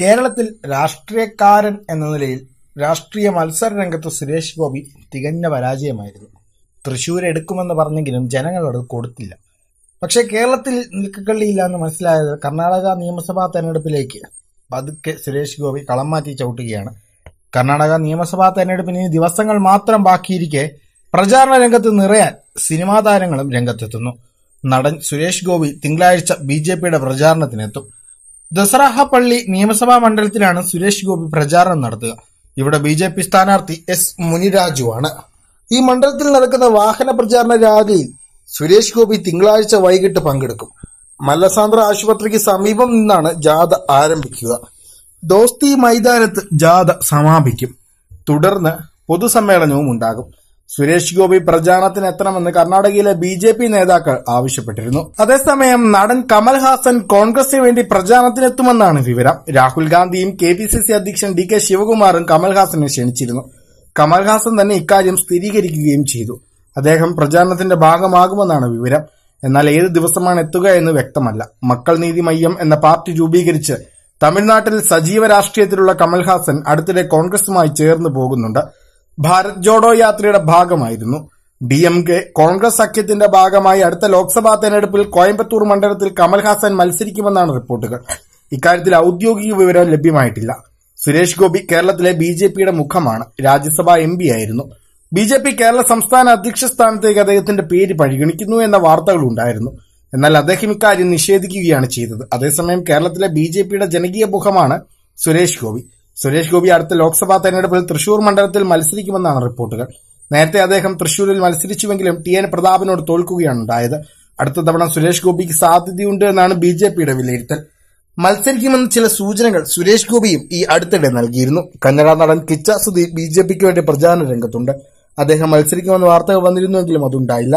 കേരളത്തിൽ രാഷ്ട്രീയക്കാരൻ എന്ന നിലയിൽ രാഷ്ട്രീയ മത്സര രംഗത്ത് സുരേഷ് ഗോപി തികഞ്ഞ പരാജയമായിരുന്നു. തൃശ്ശൂർ എടുക്കുമെന്ന് പറഞ്ഞെങ്കിലും ജനങ്ങളത് കൊടുത്തില്ല. പക്ഷേ കേരളത്തിൽ എന്ന് മനസ്സിലായത് കർണാടക നിയമസഭാ തെരഞ്ഞെടുപ്പിലേക്ക് പതുക്കെ സുരേഷ് ഗോപി കളം മാറ്റി ചവിട്ടുകയാണ്. കർണാടക നിയമസഭാ തെരഞ്ഞെടുപ്പിന് ദിവസങ്ങൾ മാത്രം ബാക്കിയിരിക്കെ പ്രചാരണ രംഗത്ത് നിറയാൻ സിനിമാ താരങ്ങളും രംഗത്തെത്തുന്നു. നടൻ സുരേഷ് ഗോപി തിങ്കളാഴ്ച ബി ജെ പിയുടെ പ്രചാരണത്തിനെത്തും. ദസറാഹപ്പള്ളി നിയമസഭാ മണ്ഡലത്തിലാണ് സുരേഷ് ഗോപി പ്രചാരണം നടത്തുക ഇവിടെ ബി ജെ പി സ്ഥാനാർത്ഥി എസ് ആണ് ഈ മണ്ഡലത്തിൽ നടക്കുന്ന വാഹന പ്രചാരണ റാലിയിൽ സുരേഷ് ഗോപി തിങ്കളാഴ്ച വൈകിട്ട് പങ്കെടുക്കും മല്ലസാന്ദ്ര ആശുപത്രിക്ക് സമീപം നിന്നാണ് ജാഥ ആരംഭിക്കുക ദോസ്തി മൈതാനത്ത് ജാഥ സമാപിക്കും തുടർന്ന് പൊതുസമ്മേളനവും ഉണ്ടാകും സുരേഷ് ഗോപി പ്രചാരണത്തിന് എത്തണമെന്ന് കർണാടകയിലെ ബി ജെ പി നേതാക്കൾ ആവശ്യപ്പെട്ടിരുന്നു അതേസമയം നടൻ കമൽഹാസൻ കോൺഗ്രസിന് വേണ്ടി പ്രചാരണത്തിനെത്തുമെന്നാണ് വിവരം രാഹുൽ ഗാന്ധിയും കെ പി സി സി അധ്യക്ഷൻ ഡി കെ ശിവകുമാറും കമൽഹാസനെ ക്ഷണിച്ചിരുന്നു കമൽഹാസൻ തന്നെ ഇക്കാര്യം സ്ഥിരീകരിക്കുകയും ചെയ്തു അദ്ദേഹം പ്രചാരണത്തിന്റെ ഭാഗമാകുമെന്നാണ് വിവരം എന്നാൽ ഏത് ദിവസമാണ് എത്തുക എന്ന് വ്യക്തമല്ല മക്കൾ നീതി മയ്യം എന്ന പാർട്ടി രൂപീകരിച്ച് തമിഴ്നാട്ടിൽ സജീവ രാഷ്ട്രീയത്തിലുള്ള കമൽഹാസൻ അടുത്തിടെ കോൺഗ്രസുമായി ചേർന്ന് പോകുന്നുണ്ട് ഭാരത് ജോഡോ യാത്രയുടെ ഭാഗമായിരുന്നു ഡി എം കെ കോൺഗ്രസ് സഖ്യത്തിന്റെ ഭാഗമായി അടുത്ത ലോക്സഭാ തെരഞ്ഞെടുപ്പിൽ കോയമ്പത്തൂർ മണ്ഡലത്തിൽ കമൽഹാസൻ മത്സരിക്കുമെന്നാണ് റിപ്പോർട്ടുകൾ ഇക്കാര്യത്തിൽ ഔദ്യോഗിക വിവരം ലഭ്യമായിട്ടില്ല സുരേഷ് ഗോപി കേരളത്തിലെ ബി ജെ പിയുടെ മുഖമാണ് രാജ്യസഭാ എം പി ആയിരുന്നു ബി ജെ പി കേരള സംസ്ഥാന അധ്യക്ഷ സ്ഥാനത്തേക്ക് അദ്ദേഹത്തിന്റെ പേര് പരിഗണിക്കുന്നു എന്ന വാർത്തകളുണ്ടായിരുന്നു എന്നാൽ അദ്ദേഹം ഇക്കാര്യം നിഷേധിക്കുകയാണ് ചെയ്തത് അതേസമയം കേരളത്തിലെ ബി ജനകീയ മുഖമാണ് സുരേഷ് ഗോപി സുരേഷ് ഗോപി അടുത്ത ലോക്സഭാ തെരഞ്ഞെടുപ്പിൽ തൃശൂർ മണ്ഡലത്തിൽ മത്സരിക്കുമെന്നാണ് റിപ്പോർട്ടുകൾ നേരത്തെ അദ്ദേഹം തൃശൂരിൽ മത്സരിച്ചുവെങ്കിലും ടി എൻ പ്രതാപിനോട് തോൽക്കുകയാണ് ഉണ്ടായത് അടുത്ത തവണ സുരേഷ് ഗോപിക്ക് സാധ്യതയുണ്ട് എന്നാണ് ബി ജെ പിയുടെ വിലയിരുത്തൽ മത്സരിക്കുമെന്ന ചില സൂചനകൾ സുരേഷ് ഗോപിയും ഈ അടുത്തിടെ നൽകിയിരുന്നു കന്നഡ നടൻ കിച്ച സുധീർ ബി ജെ പിക്ക് വേണ്ടി പ്രചാരണ രംഗത്തുണ്ട് അദ്ദേഹം മത്സരിക്കുമെന്ന വാർത്തകൾ വന്നിരുന്നുവെങ്കിലും അതുണ്ടായില്ല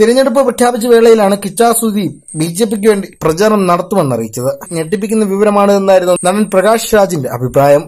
തിരഞ്ഞെടുപ്പ് പ്രഖ്യാപിച്ച വേളയിലാണ് കിച്ചാ ബിജെപിക്ക് ബി ജെ പിക്ക് വേണ്ടി പ്രചാരണം നടത്തുമെന്നറിയിച്ചത് ഞെട്ടിപ്പിക്കുന്ന വിവരമാണ് എന്നായിരുന്നു നടൻ പ്രകാശ് രാജിന്റെ അഭിപ്രായം